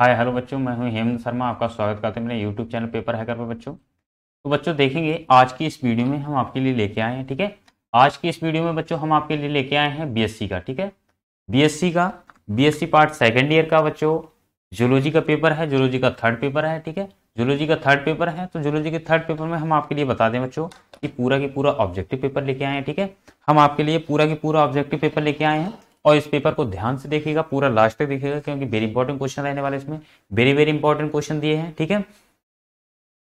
hi hello बच्चों मैं हूं हेमंत शर्मा आपका स्वागत करते हैं मेरे यूट्यूब चैनल पेपर हैकर पर बच्चों तो बच्चों देखेंगे आज की इस वीडियो में हम आपके लिए लेके आए हैं ठीक है आज की इस वीडियो में बच्चों हम आपके लिए लेके आए हैं बीएससी का ठीक है बीएससी का बीएससी पार्ट सेकेंड ईयर का बच्चों जूलॉजी का पेपर है जूलॉजी का थर्ड पेपर है ठीक है जूलॉजी का थर्ड पेपर है तो जूलॉजी के थर्ड पेपर में हम आपके लिए बता दें बच्चों कि पूरा के पूरा ऑब्जेक्टिव पेपर लेके आए हैं ठीक है हम आपके लिए पूरा के पूरा ऑब्जेक्टिव पेपर लेके आए हैं और इस पेपर को ध्यान से देखिएगा पूरा लास्ट तक देखिएगा क्योंकि वेरी इंपॉर्टेंट क्वेश्चन रहने वाले इसमें वेरी वेरी इंपॉर्टेंट क्वेश्चन दिए हैं ठीक है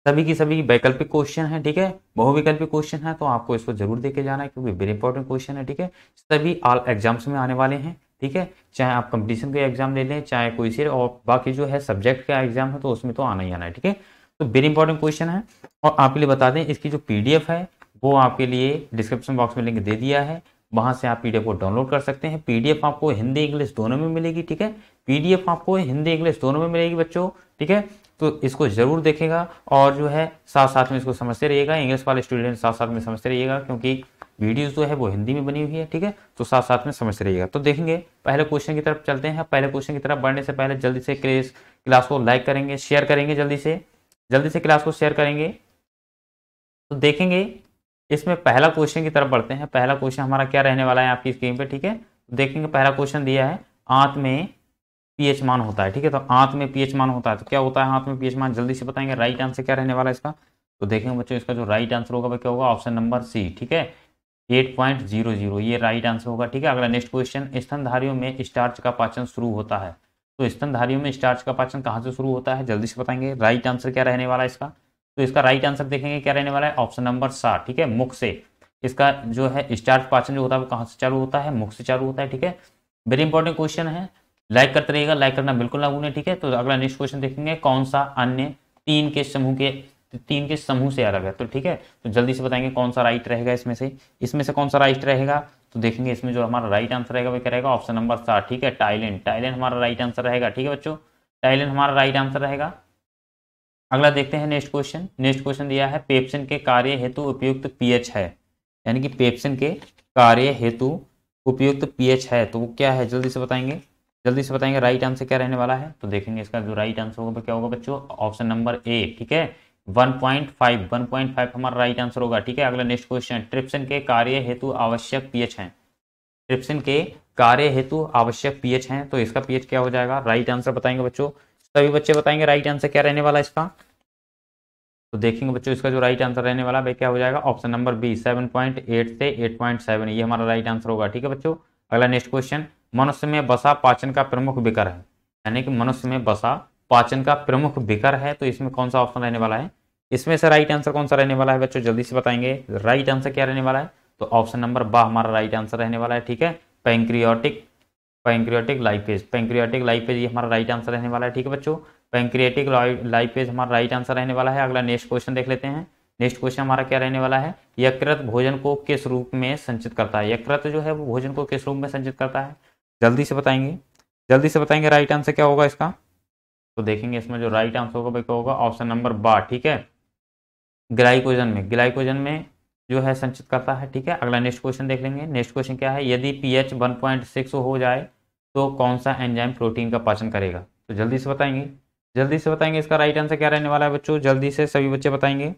सभी की सभी वैकल्पिक क्वेश्चन है ठीक है बहुविकल्पिक क्वेश्चन है तो आपको इसको जरूर देखे जाना है क्योंकि वेरी इंपॉर्टेंट क्वेश्चन है ठीक है सभी ऑल एग्जाम्स में आने वाले हैं ठीक है चाहे आप कंपटीशन का एग्जाम ले लें चाहे कोई सी और बाकी जो है सब्जेक्ट का एग्जाम है तो उसमें तो आना ही आना है ठीक है तो वेरी इंपॉर्टेंट क्वेश्चन है और आपके लिए बता दें इसकी जो पीडीएफ है वो आपके लिए डिस्क्रिप्शन बॉक्स में लिंक दे दिया है वहाँ से आप पीडीएफ को डाउनलोड कर सकते हैं पीडीएफ आपको हिंदी इंग्लिश दोनों में मिलेगी ठीक है पीडीएफ आपको हिंदी इंग्लिश दोनों में मिलेगी बच्चों ठीक है तो इसको ज़रूर देखेगा और जो है साथ साथ में इसको समझते रहिएगा इंग्लिश वाले स्टूडेंट साथ साथ में समझते रहिएगा क्योंकि वीडियो जो है वो हिंदी में बनी हुई है ठीक है तो साथ साथ में समझते रहिएगा तो देखेंगे पहले क्वेश्चन की तरफ चलते हैं पहले क्वेश्चन की तरफ बढ़ने से पहले जल्दी से क्लास को लाइक करेंगे शेयर करेंगे जल्दी से जल्दी से क्लास को शेयर करेंगे तो देखेंगे इसमें पहला क्वेश्चन की तरफ बढ़ते हैं पहला क्वेश्चन हमारा क्या रहने वाला है आपकी स्क्रीन पे ठीक है तो देखेंगे पहला क्वेश्चन दिया है आंत में पीएच मान होता है ठीक है तो आंत में पीएच मान होता है तो क्या होता है आंत में पीएच मान जल्दी से बताएंगे राइट आंसर क्या रहने वाला है इसका तो देखेंगे बच्चों इसका जो राइट आंसर होगा वह क्या होगा ऑप्शन नंबर सी ठीक है एट पॉइंट जीरो जीरो ये राइट आंसर होगा ठीक है अगला नेक्स्ट क्वेश्चन स्तनधारियों में स्टार्च का पाचन शुरू होता है तो स्तनधारियों में स्टार्च का पाचन कहाँ से शुरू होता है जल्दी से बताएंगे राइट आंसर क्या रहने वाला है इसका तो इसका राइट आंसर देखेंगे क्या रहने वाला है ऑप्शन नंबर सात ठीक है मुख से इसका जो है स्टार्च पाचन जो होता है वो कहाँ से चालू होता है मुख से चालू होता है ठीक है वेरी इंपॉर्टेंट क्वेश्चन है लाइक करते रहिएगा लाइक करना बिल्कुल ना भूलें ठीक है तो अगला नेक्स्ट क्वेश्चन देखेंगे कौन सा अन्य तीन के समूह के तीन के समूह से अलग है तो ठीक है तो जल्दी से बताएंगे कौन सा राइट रहेगा इसमें से इसमें से कौन सा राइट रहेगा तो देखेंगे इसमें जो हमारा राइट आंसर रहेगा वो क्या रहेगा ऑप्शन नंबर सात ठीक है टाइलैंड टाइलैंड हमारा राइट आंसर रहेगा ठीक है बच्चों टाइलैंड हमारा राइट आंसर रहेगा अगला देखते हैं नेक्स्ट क्वेश्चन नेक्स्ट क्वेश्चन दिया है पेप्सिन के कार्य हेतु उपयुक्त पीएच है यानी कि पेप्सिन के कार्य हेतु उपयुक्त पीएच है तो वो क्या है जल्दी से बताएंगे जल्दी से बताएंगे राइट आंसर क्या रहने वाला है तो देखेंगे इसका जो राइट आंसर होगा क्या होगा बच्चों ऑप्शन नंबर ए ठीक है 1.5 1.5 हमारा राइट आंसर होगा ठीक है अगला नेक्स्ट क्वेश्चन ट्रिप्सन के कार्य हेतु आवश्यक पीएच है ट्रिप्सन के कार्य हेतु आवश्यक पीएच है तो इसका पीएच क्या हो जाएगा राइट आंसर बताएंगे बच्चों सभी बच्चे बताएंगे राइट आंसर क्या रहने वाला इसका तो देखेंगे बच्चों इसका जो राइट आंसर रहने वाला है क्या हो जाएगा option number B seven point eight से एट पॉइंट सेवन ये हमारा राइट आंसर होगा ठीक है बच्चों अगला नेक्स्ट क्वेश्चन मनुष्य में बसा पाचन का प्रमुख विकर है यानी कि मनुष्य में बसा पाचन का प्रमुख विकर है तो इसमें कौन सा ऑप्शन रहने वाला है इसमें से राइट आंसर कौन सा रहने वाला है बच्चों जल्दी से बताएंगे राइट आंसर क्या रहने वाला है तो ऑप्शन नंबर बा हमारा राइट आंसर रहने वाला है ठीक है पेंक्रियोटिक पैंक्रियाटिक लाइफेज पैंक्रियाटिक लाइफेज ये हमारा राइट आंसर रहने वाला है ठीक है बच्चों पैंक्रियाटिक लाइफेज हमारा राइट आंसर रहने वाला है अगला नेक्स्ट क्वेश्चन देख लेते हैं नेक्स्ट क्वेश्चन हमारा क्या रहने वाला है यकृत भोजन को किस रूप में संचित करता है यकृत जो है वो भोजन को किस रूप में संचित करता है जल्दी से बताएंगे जल्दी से बताएंगे राइट आंसर क्या होगा इसका तो देखेंगे इसमें जो राइट आंसर होगा भाई क्या होगा ऑप्शन नंबर बा ठीक है ग्लाइकोजन में ग्लाइकोजन में जो है संचित करता है ठीक है अगला नेक्स्ट क्वेश्चन देख लेंगे नेक्स्ट क्वेश्चन क्या है यदि पीएच 1.6 हो जाए तो कौन सा एंजाइम प्रोटीन का पाचन करेगा तो जल्दी से बताएंगे जल्दी से बताएंगे इसका राइट आंसर क्या रहने वाला है बच्चों जल्दी से सभी बच्चे बताएंगे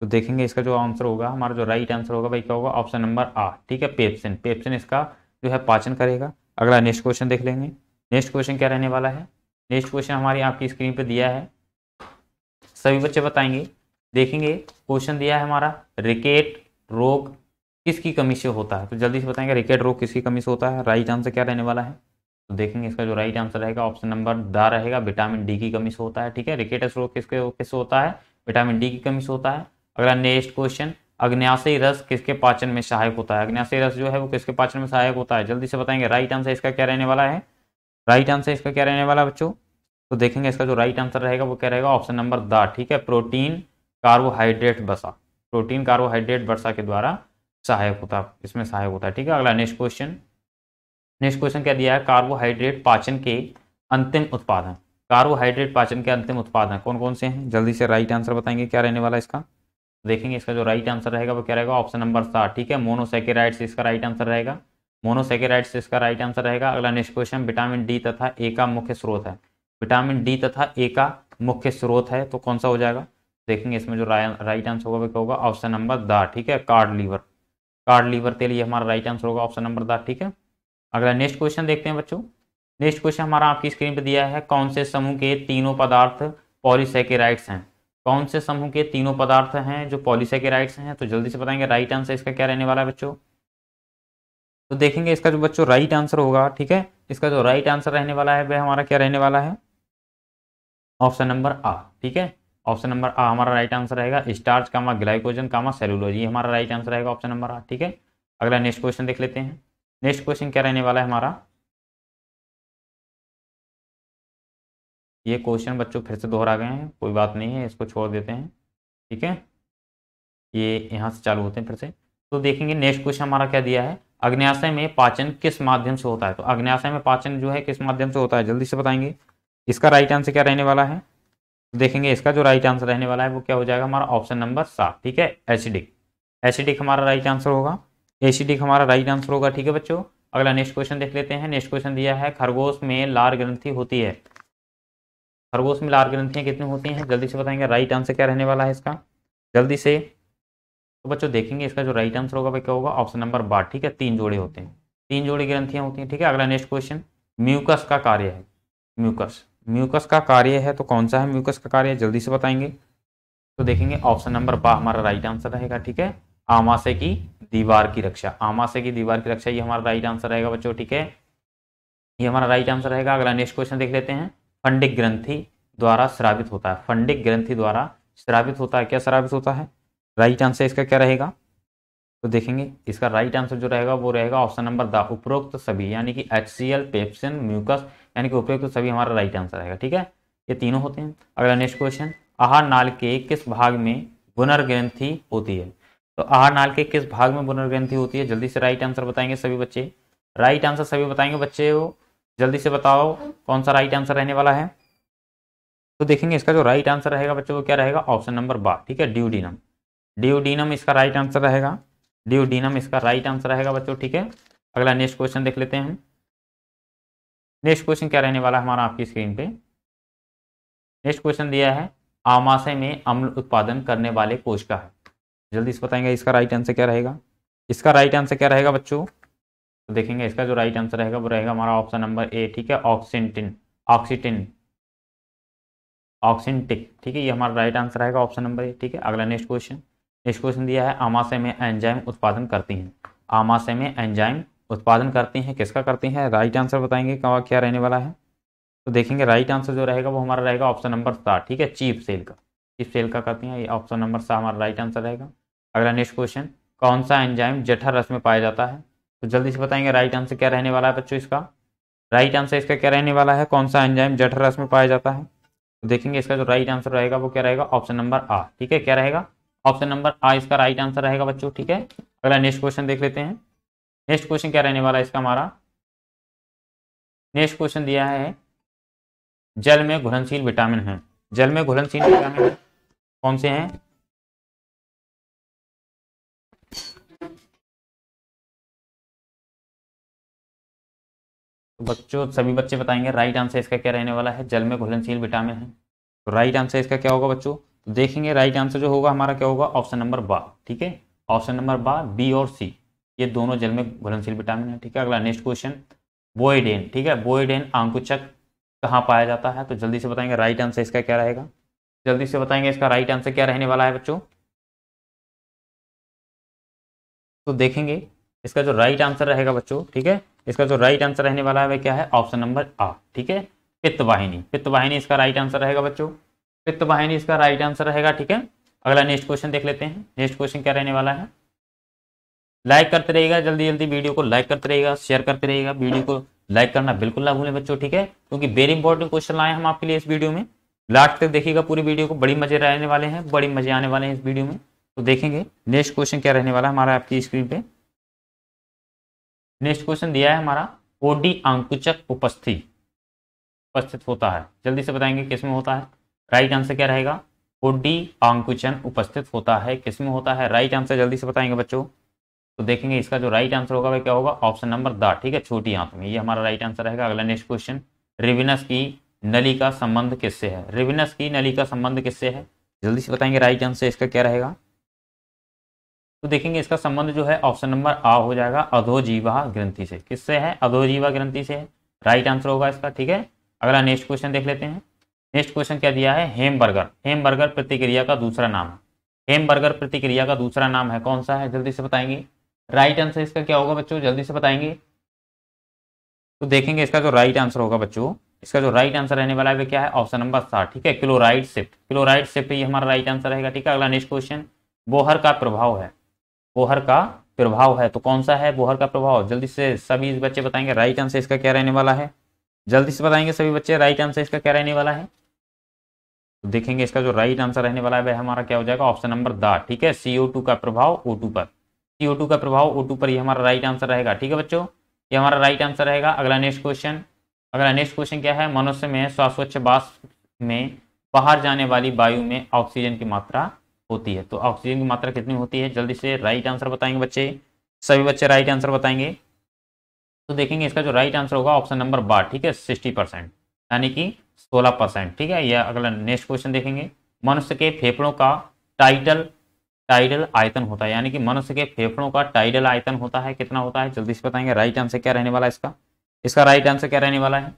तो देखेंगे इसका जो आंसर होगा हमारा जो राइट आंसर होगा भाई क्या होगा ऑप्शन नंबर आ ठीक है पेप्सिन पेप्सिन इसका जो है पाचन करेगा अगला नेक्स्ट क्वेश्चन देख लेंगे नेक्स्ट क्वेश्चन क्या रहने वाला है नेक्स्ट क्वेश्चन हमारी आपकी स्क्रीन पर दिया है सभी बच्चे बताएंगे देखेंगे क्वेश्चन दिया है हमारा रिकेट रोग किसकी कमी से होता है तो जल्दी से बताएंगे रिकेट रोग किसकी कमी से होता है राइट आंसर क्या रहने वाला है तो देखेंगे इसका जो राइट आंसर रहेगा ऑप्शन नंबर द रहेगा विटामिन डी की कमी से होता है ठीक है रिकेटस रोग किसके किससे होता है विटामिन डी की कमी से होता है अगला नेक्स्ट क्वेश्चन अग्न्याशी रस किसके पाचन में सहायक होता है अग्न्याशी रस जो है वो किसके पाचन में सहायक होता है जल्दी से बताएंगे राइट आंसर इसका क्या रहने वाला है राइट आंसर इसका क्या रहने वाला है बच्चों तो देखेंगे इसका जो राइट आंसर रहेगा वो क्या रहेगा ऑप्शन नंबर द ठीक है प्रोटीन कार्बोहाइड्रेट बसा प्रोटीन कार्बोहाइड्रेट बसा के द्वारा सहायक होता है इसमें सहायक होता है ठीक है अगला नेक्स्ट क्वेश्चन नेक्स्ट क्वेश्चन क्या दिया है कार्बोहाइड्रेट पाचन के अंतिम उत्पादन कार्बोहाइड्रेट पाचन के अंतिम उत्पाद हैं कौन कौन से हैं जल्दी से राइट आंसर बताएंगे क्या रहने वाला इसका देखेंगे इसका जो राइट आंसर रहेगा वो क्या रहेगा ऑप्शन नंबर सात ठीक है मोनोसेकेराइड्स इसका राइट आंसर रहेगा मोनोसेकेराइड्स इसका राइट आंसर रहेगा अगला नेक्स्ट क्वेश्चन विटामिन डी तथा ए का मुख्य स्रोत है विटामिन डी तथा ए का मुख्य स्रोत है तो कौन सा हो जाएगा देखेंगे इसमें जो राइट आंसर होगा वो होगा ऑप्शन नंबर द ठीक है कार्ड लीवर कार्ड लीवर के लिए हमारा राइट आंसर होगा ऑप्शन नंबर द ठीक है अगला नेक्स्ट क्वेश्चन देखते हैं बच्चों नेक्स्ट क्वेश्चन हमारा आपकी स्क्रीन पर दिया है कौन से समूह के तीनों पदार्थ पॉलीसेकेराइड्स हैं कौन से समूह के तीनों पदार्थ हैं जो पॉलीसेकेराइड्स हैं तो जल्दी से बताएंगे राइट आंसर इसका क्या रहने वाला है बच्चों तो देखेंगे इसका जो बच्चों राइट आंसर होगा ठीक है इसका जो राइट आंसर रहने वाला है वह हमारा क्या रहने वाला है ऑप्शन नंबर आ ठीक है ऑप्शन नंबर आ हमारा राइट आंसर रहेगा starch comma glycogen comma cellulose ये हमारा राइट आंसर रहेगा ऑप्शन नंबर आ ठीक है अगला नेक्स्ट क्वेश्चन देख लेते हैं नेक्स्ट क्वेश्चन क्या रहने वाला है हमारा ये क्वेश्चन बच्चों फिर से दोहरा गए हैं कोई बात नहीं है इसको छोड़ देते हैं ठीक है ये यहाँ से चालू होते हैं फिर से तो देखेंगे नेक्स्ट क्वेश्चन हमारा क्या दिया है अग्न्याशय में पाचन किस माध्यम से होता है तो अग्न्याशय में पाचन जो है किस माध्यम से होता है जल्दी से बताएंगे इसका राइट आंसर क्या रहने वाला है देखेंगे इसका जो राइट आंसर रहने वाला है वो क्या हो जाएगा हमारा ऑप्शन नंबर सात ठीक है एसिडिक एसिडिक हमारा राइट आंसर होगा एसिडिक हमारा राइट आंसर होगा ठीक है बच्चों अगला नेक्स्ट क्वेश्चन देख लेते हैं नेक्स्ट क्वेश्चन दिया है खरगोश में लार ग्रंथि होती है खरगोश में लार ग्रंथियाँ कितनी होती हैं जल्दी से बताएंगे राइट आंसर क्या रहने वाला है इसका जल्दी से तो बच्चों देखेंगे इसका जो राइट आंसर होगा वह क्या होगा ऑप्शन नंबर बारह ठीक है तीन जोड़े होते हैं तीन जोड़ी ग्रंथियाँ होती हैं ठीक है अगला नेक्स्ट क्वेश्चन म्यूकस का कार्य है म्यूकस म्यूकस का कार्य है तो कौन सा है म्यूकस का कार्य जल्दी से बताएंगे तो देखेंगे ऑप्शन नंबर बा हमारा राइट आंसर रहेगा ठीक है आमाशय की दीवार की रक्षा आमाशय की दीवार की रक्षा ये हमारा राइट आंसर रहेगा बच्चों ठीक है ये हमारा राइट आंसर रहेगा अगला नेक्स्ट क्वेश्चन देख लेते हैं फंडिक ग्रंथी द्वारा श्रावित होता है फंडिक ग्रंथि द्वारा श्रावित होता है क्या श्रावित होता है राइट आंसर इसका क्या रहेगा तो देखेंगे इसका राइट आंसर जो रहेगा वो रहेगा ऑप्शन नंबर द उपरोक्त सभी यानी कि H C L pepsin mucus यानी कि उपयुक्त तो सभी हमारा राइट आंसर आएगा ठीक है ये तीनों होते हैं अगला नेक्स्ट क्वेश्चन आहार नाल के किस भाग में पुनर्ग्रंथी होती है तो आहार नाल के किस भाग में पुनर्ग्रंथी होती है जल्दी से राइट आंसर बताएंगे सभी बच्चे राइट आंसर सभी बताएंगे बच्चे वो जल्दी से बताओ कौन सा राइट आंसर रहने वाला है तो देखेंगे इसका जो राइट आंसर रहेगा बच्चों वो क्या रहेगा ऑप्शन नंबर बार ठीक है ड्यूडीनम ड्यूडीनम इसका राइट आंसर रहेगा ड्यूडीनम इसका राइट आंसर रहेगा बच्चों ठीक है अगला नेक्स्ट क्वेश्चन देख लेते हैं हम नेक्स्ट क्वेश्चन क्या रहने वाला है हमारा आपकी स्क्रीन पे नेक्स्ट क्वेश्चन दिया है आमाशय में अम्ल उत्पादन करने वाले कोशिका है जल्दी से बताएंगे इसका राइट आंसर क्या रहेगा इसका राइट आंसर क्या रहेगा बच्चों तो देखेंगे इसका जो राइट आंसर रहेगा वो रहेगा हमारा ऑप्शन नंबर ए ठीक है ऑक्सीटिन ऑक्सीटिन ऑक्सीटिक ठीक है ये हमारा राइट आंसर रहेगा ऑप्शन नंबर ए ठीक है अगला नेक्स्ट क्वेश्चन नेक्स्ट क्वेश्चन दिया है आमाशय में एंजाइम उत्पादन करती हैं आमाशय में एंजाइम उत्पादन करते हैं किसका करते हैं राइट आंसर बताएंगे कहाँ क्या रहने वाला है तो देखेंगे राइट आंसर जो रहेगा वो हमारा रहेगा ऑप्शन नंबर सात ठीक है चीप सेल का चीप सेल का करते हैं ये ऑप्शन नंबर सात हमारा राइट आंसर रहेगा अगला नेक्स्ट क्वेश्चन कौन सा एंजाइम जठर रस में पाया जाता है तो जल्दी से बताएंगे राइट आंसर क्या रहने वाला है बच्चों इसका राइट आंसर इसका क्या रहने वाला है कौन सा एंजाइम जठर रस में पाया जाता है तो देखेंगे इसका जो राइट आंसर रहेगा वो क्या रहेगा ऑप्शन नंबर आ ठीक है क्या रहेगा ऑप्शन नंबर आ इसका राइट आंसर रहेगा बच्चों ठीक है अगला नेक्स्ट क्वेश्चन देख लेते हैं नेक्स्ट क्वेश्चन क्या रहने वाला है इसका हमारा नेक्स्ट क्वेश्चन दिया है जल में घुलनशील विटामिन है जल में घुलनशील विटामिन है कौन से हैं तो बच्चों सभी बच्चे बताएंगे राइट आंसर इसका क्या रहने वाला है जल में घुलनशील विटामिन है तो राइट आंसर इसका क्या होगा बच्चों तो देखेंगे राइट आंसर जो होगा हमारा क्या होगा ऑप्शन नंबर बा ठीक है ऑप्शन नंबर बा बी और सी ये दोनों जल में घुलनशील विटामिन है ठीक है अगला नेक्स्ट क्वेश्चन बोएडेन ठीक है बोएडेन आंकुचक कहाँ पाया जाता है तो जल्दी से बताएंगे राइट आंसर इसका क्या रहेगा जल्दी से बताएंगे इसका राइट आंसर क्या रहने वाला है बच्चों तो देखेंगे इसका जो राइट आंसर रहेगा बच्चों ठीक है इसका जो राइट आंसर रहने वाला है वह क्या है ऑप्शन नंबर आ ठीक है पित्तवाहिनी पित्तवाहिनी इसका राइट आंसर रहेगा बच्चों पित्तवाहिनी इसका राइट आंसर रहेगा ठीक है अगला नेक्स्ट क्वेश्चन देख लेते हैं नेक्स्ट क्वेश्चन क्या रहने वाला है लाइक करते रहिएगा जल्दी जल्दी वीडियो को लाइक करते रहिएगा शेयर करते रहिएगा वीडियो को लाइक करना बिल्कुल ना भूलें बच्चों ठीक है क्योंकि वेरी इंपॉर्टेंट क्वेश्चन आए हम आपके लिए इस वीडियो में लास्ट तक देखिएगा पूरी वीडियो को बड़ी मजे रहने वाले हैं बड़ी मजे आने वाले हैं इस वीडियो में तो देखेंगे नेक्स्ट क्वेश्चन क्या रहने वाला है हमारा आपकी स्क्रीन पे नेक्स्ट क्वेश्चन दिया है हमारा ओडी अंकुचक उपस्थित उपस्थित होता है जल्दी से बताएंगे किस में होता है राइट आंसर क्या रहेगा ओडी अंकुचन उपस्थित होता है किस में होता है राइट आंसर जल्दी से बताएंगे बच्चों तो देखेंगे इसका जो राइट आंसर होगा वह क्या होगा ऑप्शन नंबर द ठीक है छोटी आंख में ये हमारा राइट आंसर रहेगा अगला नेक्स्ट क्वेश्चन रिविनस की नली का संबंध किससे है रिविनस की नली का संबंध किससे है जल्दी से बताएंगे राइट आंसर इसका क्या रहेगा तो देखेंगे इसका संबंध जो है ऑप्शन नंबर आ हो जाएगा अधोजीवा ग्रंथि से किससे है अधोजीवा ग्रंथि से है राइट आंसर होगा इसका ठीक है अगला नेक्स्ट क्वेश्चन देख लेते हैं नेक्स्ट क्वेश्चन क्या दिया है हेमबर्गर हेमबर्गर प्रतिक्रिया का दूसरा नाम है हेमबर्गर प्रतिक्रिया का दूसरा नाम है कौन सा है जल्दी से बताएंगे राइट आंसर इसका क्या होगा बच्चों जल्दी से बताएंगे तो देखेंगे इसका जो राइट आंसर होगा बच्चों इसका जो राइट आंसर रहने वाला है क्या है ऑप्शन नंबर सात ठीक है क्लोराइड शिफ्ट क्लोराइड शिफ्ट ये हमारा राइट आंसर रहेगा ठीक है अगला नेक्स्ट क्वेश्चन बोहर का प्रभाव है बोहर का प्रभाव है तो कौन सा है बोहर का प्रभाव जल्दी से सभी बच्चे बताएंगे राइट आंसर इसका क्या रहने वाला है जल्दी से बताएंगे सभी बच्चे राइट आंसर इसका क्या रहने वाला है तो देखेंगे इसका जो राइट आंसर रहने वाला है वह हमारा क्या हो जाएगा ऑप्शन नंबर द ठीक है सीओ का प्रभाव ओ पर CO2 का प्रभाव O2 पर ये हमारा राइट आंसर रहेगा ठीक है बच्चों ये हमारा राइट आंसर रहेगा अगला नेक्स्ट क्वेश्चन अगला नेक्स्ट क्वेश्चन क्या है मनुष्य में श्वासोच्छ बास में बाहर जाने वाली वायु में ऑक्सीजन की मात्रा होती है तो ऑक्सीजन की मात्रा कितनी होती है जल्दी से राइट आंसर बताएंगे बच्चे सभी बच्चे राइट आंसर बताएंगे तो देखेंगे इसका जो राइट आंसर होगा ऑप्शन नंबर बार ठीक है सिक्सटी परसेंट यानी कि सोलह परसेंट ठीक है यह अगला नेक्स्ट क्वेश्चन देखेंगे मनुष्य के फेफड़ों का टाइटल टाइडल आयतन होता है यानी कि मनुष्य के फेफड़ों का टाइडल आयतन होता है कितना होता है जल्दी से बताएंगे राइट आंसर क्या रहने वाला है इसका इसका राइट आंसर क्या रहने वाला है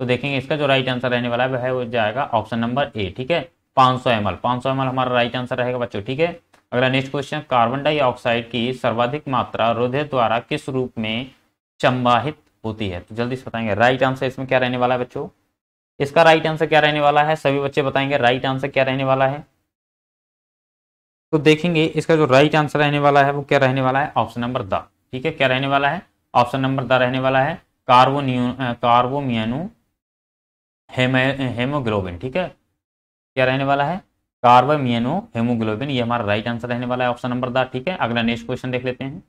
तो देखेंगे इसका जो राइट आंसर रहने वाला है वह वो जाएगा ऑप्शन नंबर ए ठीक है 500 सौ एम एल हमारा राइट आंसर रहेगा बच्चों ठीक है अगला नेक्स्ट क्वेश्चन कार्बन डाइऑक्साइड की सर्वाधिक मात्रा हृदय द्वारा किस रूप में संवाहित होती है तो जल्दी से बताएंगे राइट आंसर इसमें क्या रहने वाला है बच्चों इसका राइट आंसर क्या रहने वाला है सभी बच्चे बताएंगे राइट आंसर क्या रहने वाला है तो देखेंगे इसका जो राइट आंसर रहने वाला है वो क्या रहने वाला है ऑप्शन नंबर द ठीक है क्या रहने वाला है ऑप्शन नंबर द रहने वाला है कार्बोनियो कार्बोमियानो हेमोग्लोबिन ठीक है क्या रहने वाला है कार्बोमियानो हेमोग्लोबिन ये हमारा राइट आंसर रहने वाला है ऑप्शन नंबर द ठीक है अगला नेक्स्ट क्वेश्चन देख लेते हैं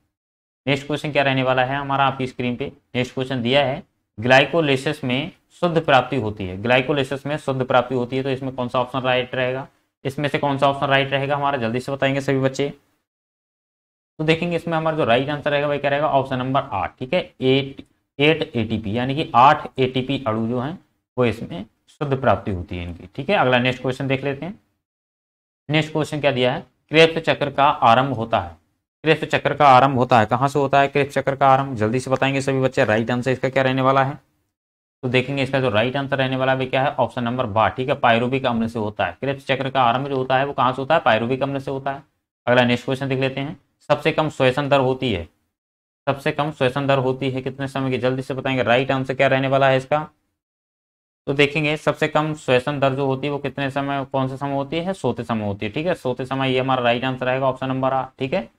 नेक्स्ट क्वेश्चन क्या रहने वाला है हमारा आपकी स्क्रीन पे नेक्स्ट क्वेश्चन दिया है ग्लाइकोलेसिस में शुद्ध प्राप्ति होती है ग्लाइकोलेसिस में शुद्ध प्राप्ति होती है तो इसमें कौन सा ऑप्शन राइट रहेगा इसमें से कौन सा ऑप्शन राइट रहेगा हमारा जल्दी से बताएंगे सभी बच्चे तो देखेंगे इसमें हमारा जो राइट आंसर रहेगा वही क्या रहेगा ऑप्शन नंबर आठ ठीक है एट एट ए यानी कि आठ ए टी अणु जो है वो इसमें शुद्ध प्राप्ति होती है इनकी ठीक है अगला नेक्स्ट क्वेश्चन देख लेते हैं नेक्स्ट क्वेश्चन क्या दिया है क्रेप चक्र का आरंभ होता है क्रेप चक्र का आरंभ होता है कहाँ से होता है क्रेप चक्र का आरंभ जल्दी से बताएंगे सभी बच्चे राइट आंसर इसका क्या रहने वाला है तो देखेंगे इसका जो राइट आंसर रहने वाला भी क्या है ऑप्शन नंबर बा ठीक है पायरूबिक अम्ल से होता है क्रेप्स चक्र का आरंभ जो होता है वो कहाँ से होता है पायरूबिक अम्ल से होता है अगला नेक्स्ट क्वेश्चन देख लेते हैं सबसे कम श्वेषण दर होती है सबसे कम श्वेषण दर होती है कितने समय की जल्दी से बताएंगे राइट आंसर क्या रहने वाला है इसका तो देखेंगे सबसे कम श्वेषण दर जो होती है वो कितने समय कौन से समय होती है सोते समय होती है ठीक है सोते समय ये हमारा राइट आंसर रहेगा ऑप्शन नंबर आ ठीक है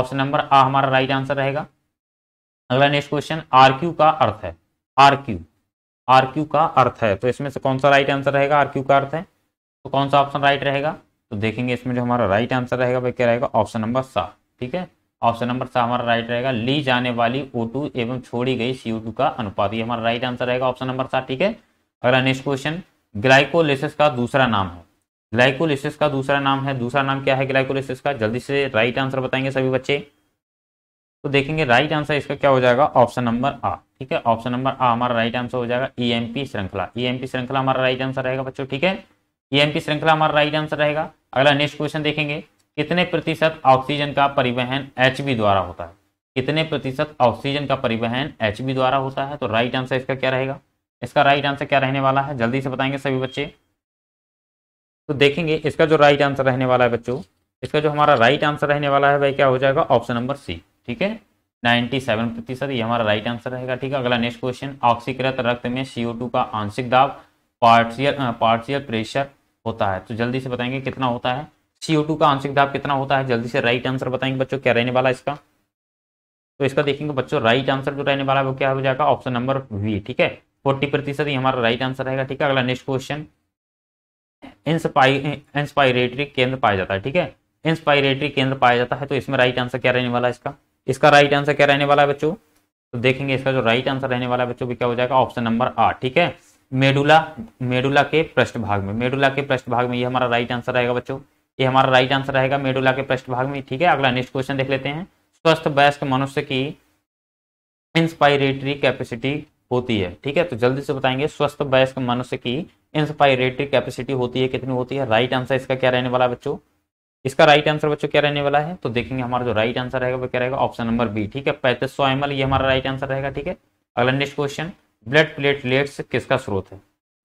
ऑप्शन नंबर आ हमारा राइट आंसर रहेगा अगला नेक्स्ट क्वेश्चन आर का अर्थ है आर क्यू आरक्यू का अर्थ है तो इसमें से कौन सा राइट आंसर रहेगा आरक्यू का अर्थ है तो कौन सा ऑप्शन राइट रहेगा तो देखेंगे इसमें जो हमारा राइट आंसर रहेगा वह क्या रहेगा ऑप्शन नंबर सा ठीक है ऑप्शन नंबर सा हमारा राइट रहेगा ली जाने वाली ओ एवं छोड़ी गई सीओ का अनुपात ये हमारा राइट आंसर रहेगा ऑप्शन नंबर सा ठीक है अगला नेक्स्ट क्वेश्चन ग्लाइकोलिसिस का दूसरा नाम है ग्लाइकोलिसिस का दूसरा नाम है दूसरा नाम क्या है ग्लाइकोलिसिस का जल्दी से राइट आंसर बताएंगे सभी बच्चे तो देखेंगे राइट आंसर इसका क्या हो जाएगा ऑप्शन नंबर आ ठीक है ऑप्शन नंबर आ हमारा राइट आंसर हो जाएगा ईएमपी e श्रृंखला ईएमपी e श्रृंखला हमारा राइट आंसर रहेगा बच्चों ठीक है ईएमपी e श्रृंखला हमारा राइट आंसर रहेगा अगला नेक्स्ट क्वेश्चन देखेंगे कितने प्रतिशत ऑक्सीजन का परिवहन एच द्वारा होता है कितने प्रतिशत ऑक्सीजन का परिवहन एच द्वारा होता है तो राइट आंसर इसका क्या रहेगा इसका राइट आंसर क्या रहने वाला है जल्दी से बताएंगे सभी बच्चे तो देखेंगे इसका जो राइट आंसर रहने वाला है बच्चों इसका जो हमारा राइट आंसर रहने वाला है भाई क्या हो जाएगा ऑप्शन नंबर सी ठीक है 97 प्रतिशत ये हमारा राइट आंसर रहेगा ठीक है अगला नेक्स्ट क्वेश्चन ऑक्सीकृत रक्त में सीओ का आंशिक दाब पार्शियल पार्शियल प्रेशर होता है तो जल्दी से बताएंगे कितना होता है सीओ का आंशिक दाब कितना होता है जल्दी से राइट आंसर बताएंगे बच्चों क्या रहने वाला इसका तो इसका देखेंगे बच्चों राइट आंसर जो रहने वाला है वो क्या हो जाएगा ऑप्शन नंबर वी ठीक है फोर्टी प्रतिशत ही हमारा राइट आंसर रहेगा ठीक है अगला नेक्स्ट क्वेश्चन इंस्पायरेटरी केंद्र पाया जाता है ठीक है इंस्पायरेटरी केंद्र पाया जाता है तो इसमें राइट आंसर क्या रहने वाला है इसका इसका राइट आंसर क्या रहने वाला है बच्चों तो देखेंगे इसका जो राइट आंसर रहने वाला है बच्चों क्या हो जाएगा ऑप्शन नंबर आठ ठीक है मेडुला मेडुला के पृष्ठभाग में मेडुला के पृष्ठभाग में ये हमारा राइट आंसर रहेगा बच्चों ये हमारा राइट आंसर रहेगा मेडुला के पृष्ठभाग में ठीक है अगला नेक्स्ट क्वेश्चन देख लेते हैं स्वस्थ वयस्क मनुष्य की इंस्पायरेटरी कैपेसिटी होती है ठीक है तो जल्दी से बताएंगे स्वस्थ वयस्क मनुष्य की इंस्पायरेटरी कैपेसिटी होती है कितनी होती है राइट आंसर इसका क्या रहने वाला बच्चों इसका राइट आंसर बच्चों क्या रहने वाला है तो देखेंगे हमारा जो राइट आंसर रहेगा वो क्या रहेगा ऑप्शन नंबर बी ठीक है पैंतीस सौ एम ये हमारा राइट आंसर रहेगा ठीक है अगला नेक्स्ट क्वेश्चन ब्लड प्लेटलेट्स किसका स्रोत है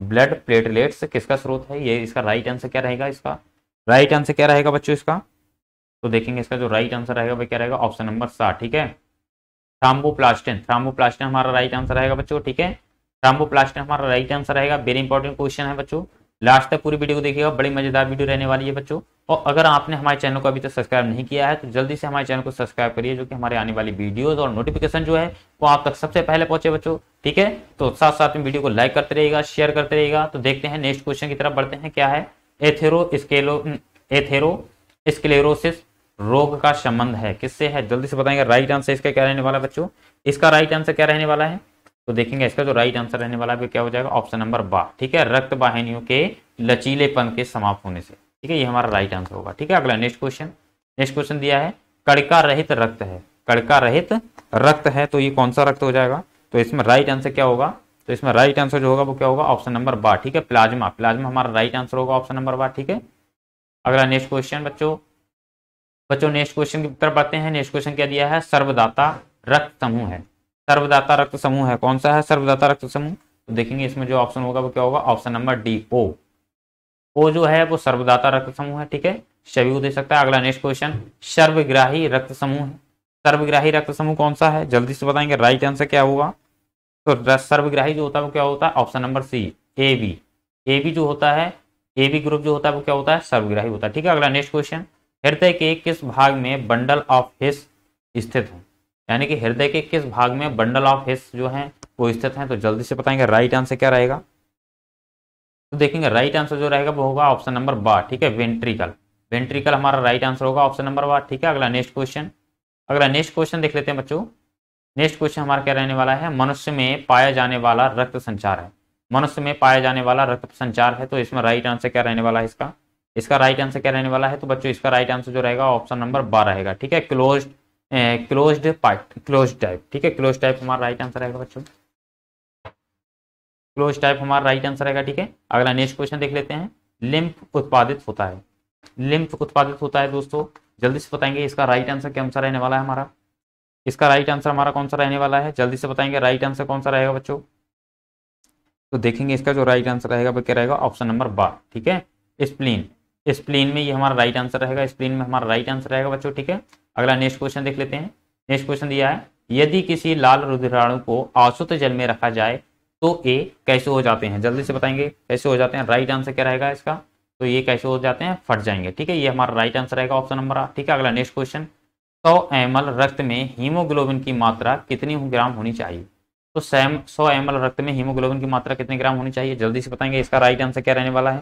ब्लड प्लेटलेट्स किसका स्रोत है ये इसका राइट आंसर क्या रहेगा इसका राइट आंसर क्या रहेगा बच्चों इसका तो देखेंगे इसका जो राइट आंसर रहेगा वो क्या रहेगा ऑप्शन नंबर सात ठीक है प्लास्टिन थ्राम्बो प्लास्टिन हमारा राइट आंसर रहेगा बच्चों ठीक है प्लास्टिन हमारा राइट आंसर रहेगा वेरी इंपॉर्टेंट क्वेश्चन है बच्चों लास्ट तक पूरी वीडियो को देखिएगा बड़ी मजेदार वीडियो रहने वाली है बच्चों और अगर आपने हमारे चैनल को अभी तक सब्सक्राइब नहीं किया है तो जल्दी से हमारे चैनल को सब्सक्राइब करिए जो कि हमारे आने वाली वीडियोस और नोटिफिकेशन जो है वो आप तक सबसे पहले पहुंचे बच्चों ठीक है तो साथ साथ में वीडियो को लाइक करते रहिएगा शेयर करते रहिएगा तो देखते हैं नेक्स्ट क्वेश्चन की तरफ बढ़ते हैं क्या है एथेरो स्केलो एथेरो स्क्लेरोसिस रोग का संबंध है किससे है जल्दी से बताएंगे राइट आंसर इसका क्या रहने वाला है बच्चों इसका राइट आंसर क्या रहने वाला है तो देखेंगे इसका जो राइट आंसर रहने वाला है क्या हो जाएगा ऑप्शन नंबर बा ठीक है रक्त वाहिनियों के लचीलेपन के समाप्त होने से ठीक है ये हमारा राइट आंसर होगा ठीक है अगला नेक्स्ट क्वेश्चन नेक्स्ट क्वेश्चन दिया है कड़का रहित रक्त है कड़का रहित रक्त है तो ये कौन सा रक्त हो जाएगा तो इसमें राइट आंसर क्या होगा तो इसमें राइट आंसर जो होगा वो क्या होगा ऑप्शन नंबर बा ठीक है प्लाज्मा प्लाज्मा हमारा राइट आंसर होगा ऑप्शन नंबर बा ठीक है अगला नेक्स्ट क्वेश्चन बच्चों बच्चों नेक्स्ट क्वेश्चन की तरफ बढ़ते हैं नेक्स्ट क्वेश्चन क्या दिया है सर्वदाता रक्त समूह है सर्वदाता रक्त समूह है कौन सा है सर्वदाता रक्त समूह तो देखेंगे इसमें जो ऑप्शन होगा वो क्या होगा ऑप्शन नंबर डी ओ वो जो है वो सर्वदाता रक्त समूह है ठीक है सभी को दे सकता है अगला नेक्स्ट क्वेश्चन सर्वग्राही रक्त समूह सर्वग्राही रक्त समूह कौन सा है जल्दी से बताएंगे राइट आंसर क्या होगा तो सर्वग्राही जो होता है वो क्या होता है option number C A B A B जो होता है ए बी ग्रुप जो होता है वो क्या होता है सर्वग्राही होता है ठीक है अगला नेक्स्ट क्वेश्चन हृदय के किस भाग में बंडल ऑफ हिस स्थित हो यानी कि हृदय के किस भाग में बंडल ऑफ हिस जो है वो स्थित है तो जल्दी से बताएंगे राइट आंसर क्या रहेगा तो देखेंगे राइट आंसर जो रहेगा वो होगा ऑप्शन नंबर बार ठीक है वेंट्रिकल वेंट्रिकल हमारा राइट आंसर होगा ऑप्शन नंबर बार ठीक है अगला नेक्स्ट क्वेश्चन अगला नेक्स्ट क्वेश्चन देख लेते हैं बच्चों नेक्स्ट क्वेश्चन हमारा क्या रहने वाला है मनुष्य में पाया जाने वाला रक्त संचार है मनुष्य में पाया जाने वाला रक्त संचार है तो इसमें राइट आंसर क्या रहने वाला है इसका इसका राइट आंसर क्या रहने वाला है तो बच्चों इसका राइट आंसर जो रहेगा ऑप्शन नंबर बार रहेगा ठीक है close closed part close type ठीक है क्लोज टाइप हमारा राइट आंसर रहेगा बच्चों क्लोज टाइप हमारा राइट आंसर आएगा ठीक है अगला नेक्स्ट क्वेश्चन देख लेते हैं लिम्फ उत्पादित होता है लिम्फ उत्पादित होता है दोस्तों जल्दी से बताएंगे इसका राइट आंसर कौन सा रहने वाला है हमारा इसका राइट आंसर हमारा कौन सा रहने वाला है जल्दी से बताएंगे राइट आंसर कौन सा रहेगा बच्चों तो देखेंगे इसका जो राइट आंसर रहेगा वो क्या रहेगा ऑप्शन नंबर बार ठीक है स्प्लीन स्प्लीन में ये हमारा राइट आंसर रहेगा स्प्लीन में हमारा राइट आंसर रहेगा बच्चों ठीक है अगला नेक्स्ट क्वेश्चन देख लेते हैं नेक्स्ट क्वेश्चन दिया है यदि किसी लाल रुद्राणु को आशुत जल में रखा जाए तो ए कैसे हो जाते हैं जल्दी से बताएंगे कैसे हो जाते हैं राइट आंसर क्या रहेगा इसका तो ये कैसे हो जाते हैं फट जाएंगे ठीक है ये हमारा राइट आंसर रहेगा ऑप्शन नंबर आठ ठीक है अगला नेक्स्ट क्वेश्चन सौ तो एम रक्त में हीमोग्लोबिन की मात्रा कितनी ग्राम होनी चाहिए तो सैम सौ एम रक्त में हीमोग्लोबिन की मात्रा कितने ग्राम होनी चाहिए जल्दी से बताएंगे इसका राइट आंसर क्या रहने वाला है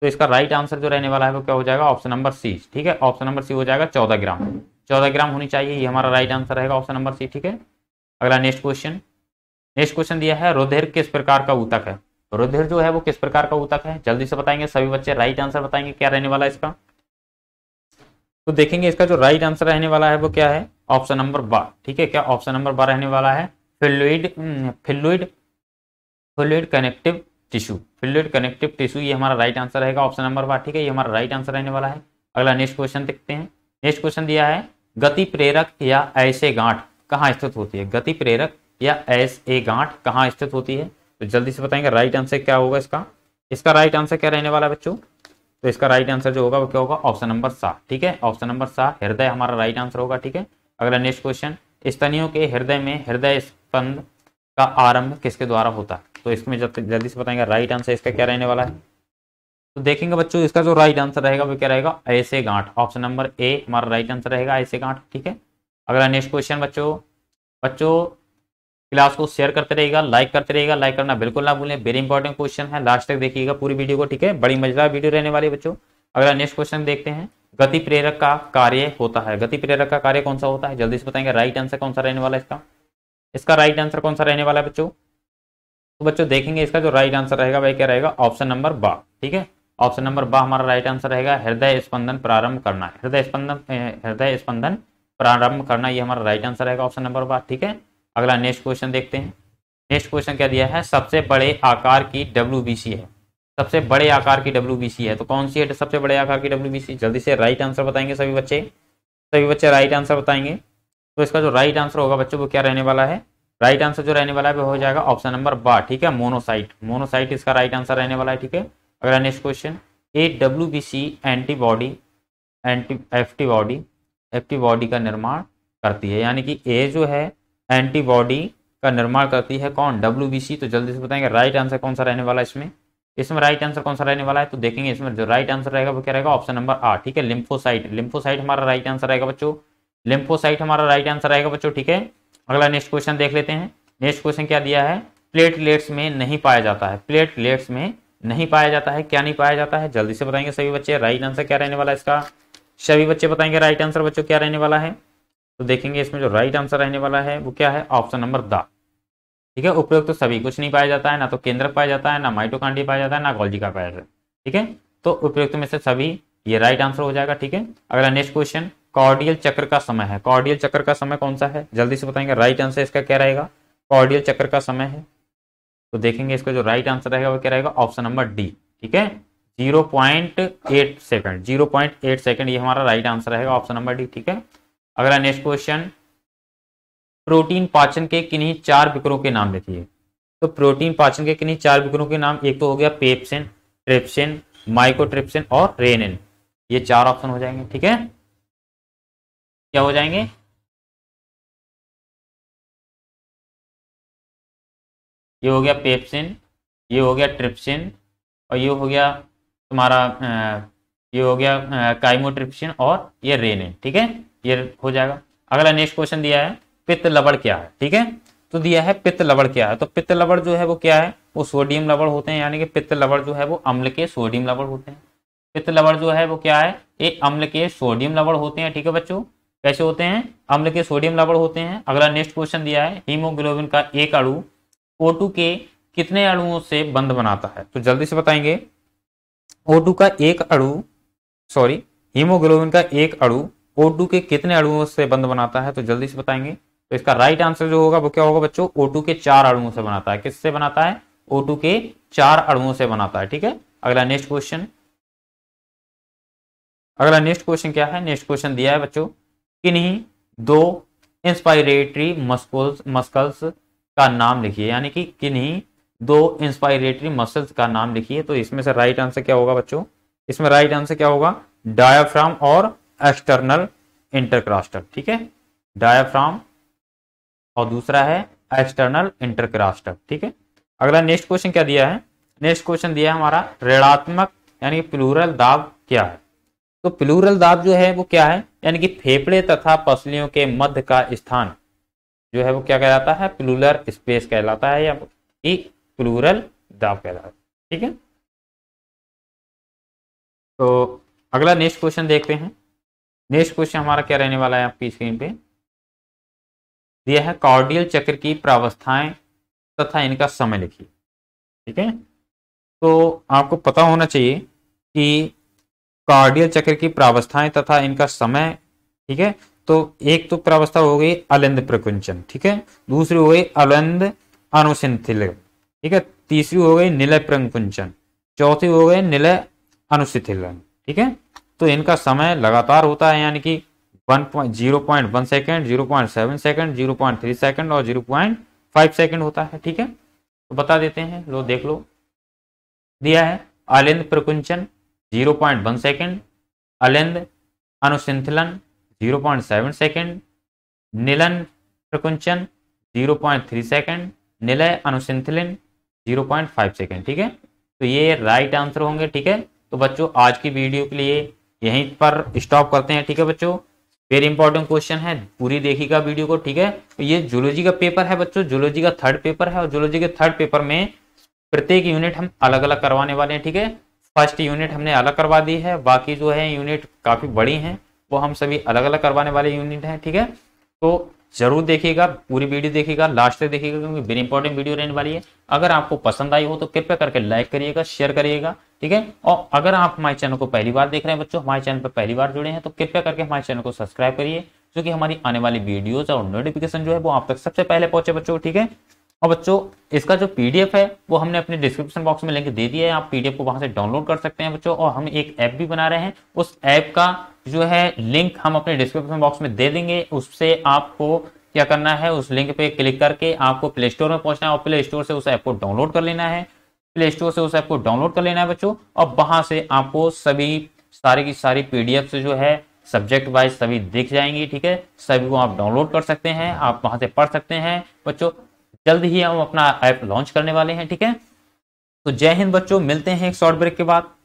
तो इसका राइट आंसर जो रहने वाला है वो क्या हो जाएगा ऑप्शन नंबर सी ठीक है ऑप्शन नंबर सी हो जाएगा चौदह ग्राम चौदह ग्राम होनी चाहिए ये हमारा राइट आंसर रहेगा ऑप्शन नंबर सी ठीक है अगला नेक्स्ट क्वेश्चन नेक्स्ट क्वेश्चन दिया है रुधिर किस प्रकार का ऊतक है तो रुधिर जो है वो किस प्रकार का ऊतक है जल्दी से बताएंगे सभी बच्चे राइट आंसर बताएंगे क्या रहने वाला है इसका तो देखेंगे इसका जो राइट आंसर रहने वाला है वो क्या है ऑप्शन नंबर बा ठीक है क्या ऑप्शन नंबर बा रहने वाला है fluid fluid fluid connective tissue fluid connective tissue ये हमारा राइट आंसर रहेगा ऑप्शन नंबर बा ठीक है ये हमारा राइट आंसर रहने वाला है अगला नेक्स्ट क्वेश्चन देखते हैं नेक्स्ट क्वेश्चन दिया है गति प्रेरक या ऐसे गांठ कहाँ स्थित होती है गति प्रेरक या एस ए गांठ कहाँ स्थित होती है तो जल्दी से बताएंगे राइट आंसर क्या होगा इसका इसका राइट आंसर क्या रहने वाला है बच्चों तो इसका राइट आंसर जो होगा वो क्या होगा ऑप्शन नंबर सात ठीक है ऑप्शन नंबर सात हृदय हमारा राइट आंसर होगा ठीक है अगला नेक्स्ट क्वेश्चन स्तनियों के हृदय में हृदय स्पंद का आरंभ किसके द्वारा होता है तो इसमें जल्दी से बताएंगे राइट आंसर इसका क्या रहने वाला है तो देखेंगे बच्चों इसका जो राइट आंसर रहेगा वो क्या रहेगा ऐसे गांठ ऑप्शन नंबर ए हमारा राइट आंसर रहेगा ऐसे गांठ ठीक है अगला नेक्स्ट क्वेश्चन बच्चों बच्चों क्लास को शेयर करते रहेगा लाइक करते रहेगा लाइक करना बिल्कुल ना भूलें वेरी इंपॉर्टेंट क्वेश्चन है लास्ट तक देखिएगा पूरी वीडियो को ठीक है बड़ी मजेदार वीडियो रहने वाली बच्चों अगला नेक्स्ट क्वेश्चन देखते हैं गति प्रेरक का कार्य होता है गति प्रेरक का कार्य कौन सा होता है जल्दी से बताएंगे राइट आंसर कौन सा रहने वाला है इसका इसका राइट आंसर कौन सा रहने वाला है बच्चों तो बच्चों देखेंगे इसका जो राइट आंसर रहेगा वह क्या रहेगा ऑप्शन नंबर बा ठीक है ऑप्शन नंबर बा हमारा राइट आंसर रहेगा हृदय स्पंदन प्रारंभ करना हृदय स्पंदन हृदय स्पंदन प्रारंभ करना ये हमारा राइट आंसर रहेगा ऑप्शन नंबर बा ठीक है अगला नेक्स्ट क्वेश्चन देखते हैं नेक्स्ट क्वेश्चन क्या दिया है सबसे बड़े आकार की डब्ल्यू है सबसे बड़े आकार की डब्ल्यू है तो कौन सी है सबसे बड़े आकार की डब्ल्यू जल्दी से राइट आंसर बताएंगे सभी बच्चे सभी बच्चे राइट आंसर बताएंगे तो इसका जो राइट आंसर होगा बच्चों को क्या रहने वाला है राइट आंसर जो रहने वाला है वो हो जाएगा ऑप्शन नंबर बा ठीक है मोनोसाइट मोनोसाइट इसका राइट आंसर रहने वाला है ठीक है अगला next question A W B C antibody anti antibody antibody body body का निर्माण करती है यानी कि ए जो है एंटीबॉडी का निर्माण करती है कौन डब्ल्यू तो जल्दी से बताएंगे राइट आंसर कौन सा रहने वाला है इसमें इसमें राइट आंसर कौन सा रहने वाला है तो देखेंगे इसमें जो राइट आंसर रहेगा वो क्या रहेगा ऑप्शन नंबर आठ ठीक है लिम्फोसाइट लिम्फोसाइट हमारा राइट आंसर रहेगा बच्चों लिम्फोसाइट हमारा राइट आंसर रहेगा बच्चों ठीक है अगला नेक्स्ट क्वेश्चन देख लेते हैं नेक्स्ट क्वेश्चन क्या दिया है प्लेटलेट्स में नहीं पाया जाता है प्लेटलेट्स में नहीं पाया जाता है क्या नहीं पाया जाता है जल्दी से बताएंगे सभी बच्चे राइट आंसर क्या रहने वाला है इसका सभी बच्चे बताएंगे राइट आंसर बच्चों क्या रहने वाला है तो देखेंगे इसमें जो राइट आंसर रहने वाला है वो क्या है ऑप्शन नंबर द ठीक है उपयुक्त तो सभी कुछ नहीं पाया जाता है ना तो केंद्र पाया जाता है ना माइटोकांडी पाया जाता है ना गोल्जी का पाया जाता है ठीक है तो उपयुक्त तो में से सभी ये राइट आंसर हो जाएगा ठीक है अगला नेक्स्ट क्वेश्चन कॉर्डियल चक्र का समय है कॉर्डियल चक्र का समय कौन सा है जल्दी से बताएंगे राइट आंसर इसका क्या रहेगा कॉर्डियल चक्र का समय है तो देखेंगे इसका जो राइट आंसर रहेगा वो क्या रहेगा ऑप्शन नंबर डी ठीक है zero point eight second zero point eight second ये हमारा राइट आंसर रहेगा ऑप्शन नंबर डी ठीक है अगला नेक्स्ट क्वेश्चन प्रोटीन पाचन के किन्हीं चार विकरों के नाम लिखिए तो प्रोटीन पाचन के किन्हीं चार विकरों के नाम एक तो हो गया पेप्सिन ट्रिप्सिन माइकोट्रिप्सिन और रेनिन ये चार ऑप्शन हो जाएंगे ठीक है क्या हो जाएंगे ये हो गया पेप्सिन ये हो गया ट्रिप्सिन और ये हो गया तुम्हारा ये हो गया काइमोट्रिप्सिन और ये रेनिन ठीक है ये हो जाएगा अगला नेक्स्ट क्वेश्चन दिया है पित्त लवड़ क्या है ठीक है तो दिया है पित्त लवड़ क्या है तो पित्त लवड़ जो है वो क्या है वो सोडियम लवड़ होते हैं यानी कि पित्त लवड़ जो है वो अम्ल के सोडियम लवड़ होते हैं पित्त लवड़ जो है वो क्या है ये अम्ल के सोडियम लवड़ होते हैं ठीक है बच्चों कैसे होते हैं अम्ल के सोडियम लवड़ होते हैं अगला नेक्स्ट क्वेश्चन दिया है हीमोग्लोबिन का एक अणु ओ के कितने अणुओं से बंध बनाता है तो जल्दी से बताएंगे ओ का एक अणु सॉरी हीमोग्लोबिन का एक अणु ओ के कितने अड़ुओं से बंध बनाता है तो जल्दी से बताएंगे तो इसका राइट आंसर जो होगा वो क्या होगा बच्चों ओ के चार अड़ुओं से बनाता है किससे बनाता है ओ के चार अड़ुओं से बनाता है ठीक है अगला नेक्स्ट क्वेश्चन अगला नेक्स्ट क्वेश्चन क्या है नेक्स्ट क्वेश्चन दिया है बच्चों कि नहीं दो इंस्पायरेटरी मस्कुल्स मस्कल्स का नाम लिखिए यानी कि किन्हीं दो इंस्पायरेटरी मसल्स का नाम लिखिए तो इसमें से राइट आंसर क्या होगा बच्चों इसमें राइट आंसर क्या होगा डायाफ्राम और एक्सटर्नल इंटरक्रास्टर ठीक है डायफ्राम और दूसरा है एक्सटर्नल इंटरक्रास्टर ठीक है अगला नेक्स्ट क्वेश्चन क्या दिया है नेक्स्ट क्वेश्चन दिया है हमारा ऋणात्मक यानी प्लूरल दाब क्या है तो प्लूरल दाब जो है वो क्या है यानी कि फेफड़े तथा पसलियों के मध्य का स्थान जो है वो क्या कहलाता है प्लूलर स्पेस कहलाता है या प्लूरल दाब कहलाता है ठीक है तो अगला नेक्स्ट क्वेश्चन देखते हैं नेक्स्ट क्वेश्चन हमारा क्या रहने वाला है आपकी स्क्रीन पे दिया है कॉर्डियल चक्र की प्रावस्थाएं तथा इनका समय लिखिए ठीक है तो आपको पता होना चाहिए कि कार्डियल चक्र की प्रावस्थाएं तथा इनका समय ठीक है तो एक तो प्रावस्था हो गई अलंद प्रकुंचन ठीक है दूसरी हो गई अलंद अनुसिंथिल ठीक है तीसरी हो गई निलय प्रकुंचन चौथी हो गई निलय अनुसिथिलन ठीक है तो इनका समय लगातार होता है यानी कि one point zero point one second zero point seven second zero point three second और जीरो पॉइंट फाइव सेकेंड होता है ठीक है तो बता देते हैं लो देख लो दिया है अलिंद प्रकुंचन जीरो पॉइंट वन सेकेंड अलिंद अनुसिंथलन जीरो पॉइंट सेवन सेकेंड निलन प्रकुंचन जीरो पॉइंट थ्री सेकेंड निलय अनुसिंथलिन जीरो पॉइंट फाइव सेकेंड ठीक है तो ये राइट आंसर होंगे ठीक है तो बच्चों आज की वीडियो के लिए यहीं पर स्टॉप करते हैं ठीक है बच्चों वेरी इंपॉर्टेंट क्वेश्चन है पूरी देखिएगा वीडियो को ठीक है तो ये जूलॉजी का पेपर है बच्चों जूलॉजी का थर्ड पेपर है और जुलोजी के थर्ड पेपर में प्रत्येक यूनिट हम अलग अलग करवाने वाले हैं ठीक है फर्स्ट यूनिट हमने अलग करवा दी है बाकी जो है यूनिट काफ़ी बड़ी है वो हम सभी अलग अलग करवाने वाले यूनिट है ठीक है तो जरूर देखिएगा पूरी वीडियो देखिएगा लास्ट तक देखिएगा क्योंकि वेरी इंपॉर्टेंट वीडियो रहने वाली है अगर आपको पसंद आई हो तो कृपया करके लाइक करिएगा शेयर करिएगा ठीक है और अगर आप हमारे चैनल को पहली बार देख रहे हैं बच्चों हमारे चैनल पर पहली बार जुड़े हैं तो कृपया करके हमारे चैनल को सब्सक्राइब करिए जो कि हमारी आने वाली वीडियोज और नोटिफिकेशन जो है वो आप तक सबसे पहले पहुंचे बच्चों ठीक है और बच्चों इसका जो पीडीएफ है वो हमने अपने डिस्क्रिप्शन बॉक्स में लिंक दे दिया है आप पीडीएफ को वहां से डाउनलोड कर सकते हैं बच्चों और हम एक ऐप भी बना रहे हैं उस ऐप का जो है लिंक हम अपने डिस्क्रिप्शन बॉक्स में दे देंगे उससे आपको क्या करना है उस लिंक पे क्लिक करके आपको प्ले स्टोर में पहुंचना है और प्ले स्टोर से उस ऐप को डाउनलोड कर लेना है प्ले स्टोर से उस ऐप को डाउनलोड कर लेना है बच्चों और वहां से आपको सभी सारी की सारी पीडीएफ जो है सब्जेक्ट वाइज सभी दिख जाएंगी ठीक है सभी को आप डाउनलोड कर सकते हैं आप वहां से पढ़ सकते हैं बच्चों जल्द ही हम अपना ऐप लॉन्च करने वाले हैं ठीक है तो जय हिंद बच्चों मिलते हैं एक शॉर्ट ब्रेक के बाद